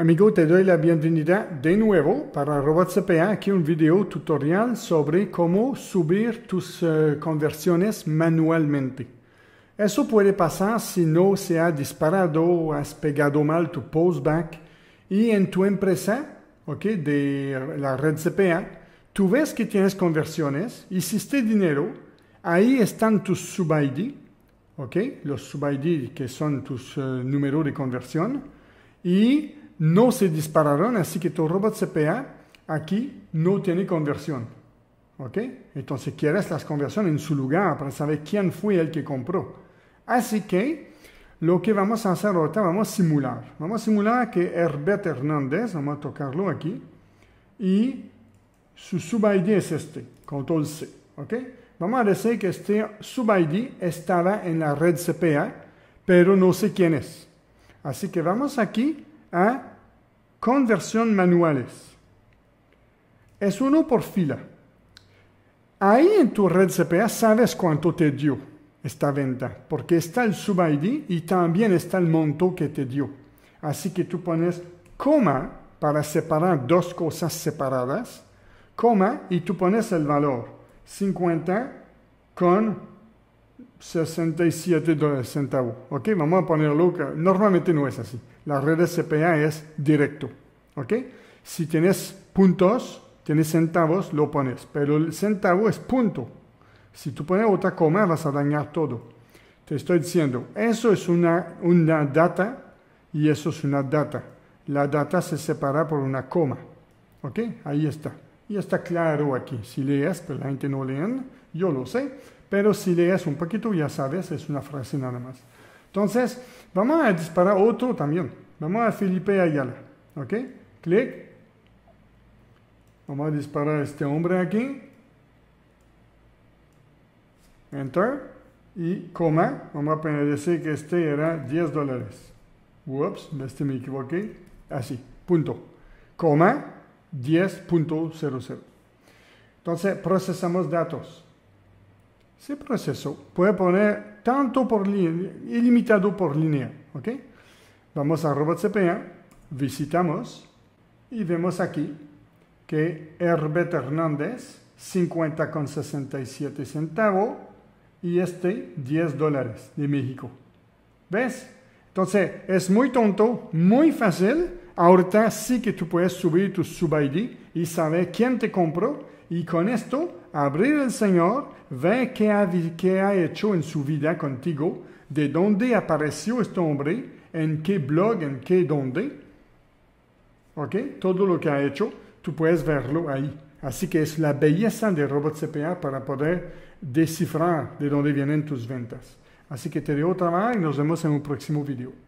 Amigo, te doy la bienvenida de nuevo para Robot RobotCPA. Aquí un video tutorial sobre cómo subir tus eh, conversiones manualmente. Eso puede pasar si no se ha disparado o has pegado mal tu postback y en tu empresa okay, de la red CPA, tú ves que tienes conversiones, hiciste dinero, ahí están tus sub-ID, los sub-ID que son tus eh, números de conversión y no se dispararon, así que tu robot CPA aquí no tiene conversión. ¿Ok? Entonces quieres las conversiones en su lugar para saber quién fue el que compró. Así que lo que vamos a hacer ahora vamos a simular. Vamos a simular que Herbert Hernández, vamos a tocarlo aquí, y su sub-ID es este, control C. ¿Ok? Vamos a decir que este sub-ID estaba en la red CPA, pero no sé quién es. Así que vamos aquí a conversión manuales. Es uno por fila. Ahí en tu red CPA sabes cuánto te dio esta venta, porque está el sub-ID y también está el monto que te dio. Así que tú pones coma para separar dos cosas separadas, coma y tú pones el valor 50 con 67 centavos. Ok, vamos a ponerlo, que normalmente no es así la red de CPA es directo. ¿Ok? Si tienes puntos, tienes centavos, lo pones. Pero el centavo es punto. Si tú pones otra coma, vas a dañar todo. Te estoy diciendo, eso es una, una data y eso es una data. La data se separa por una coma. ¿Ok? Ahí está. Y está claro aquí. Si lees, pero la gente no lee, yo lo sé. Pero si lees un poquito, ya sabes, es una frase nada más. Entonces, vamos a disparar otro también. Vamos a Felipe Ayala. ¿Ok? Clic. Vamos a disparar a este hombre aquí. Enter. Y coma. Vamos a decir que este era 10 dólares. Ups, este me equivoqué. Así. Punto. Coma 10.00. Entonces, procesamos datos. Ese proceso puede poner tanto por línea, ilimitado por línea, ¿ok? Vamos a cpa visitamos y vemos aquí que Herbert Hernández, 50,67 centavos y este 10 dólares de México. ¿Ves? Entonces, es muy tonto, muy fácil Ahorita sí que tú puedes subir tu sub-ID y saber quién te compró y con esto abrir el Señor, ver qué ha, hecho en su vida contigo, de dónde apareció este hombre, en qué blog, en qué dónde. ¿Ok? Todo lo que ha hecho, tú puedes verlo ahí. Así que es la belleza de Robot CPA para poder descifrar de dónde vienen tus ventas. Así que te dejo trabajo y nos vemos en un próximo video.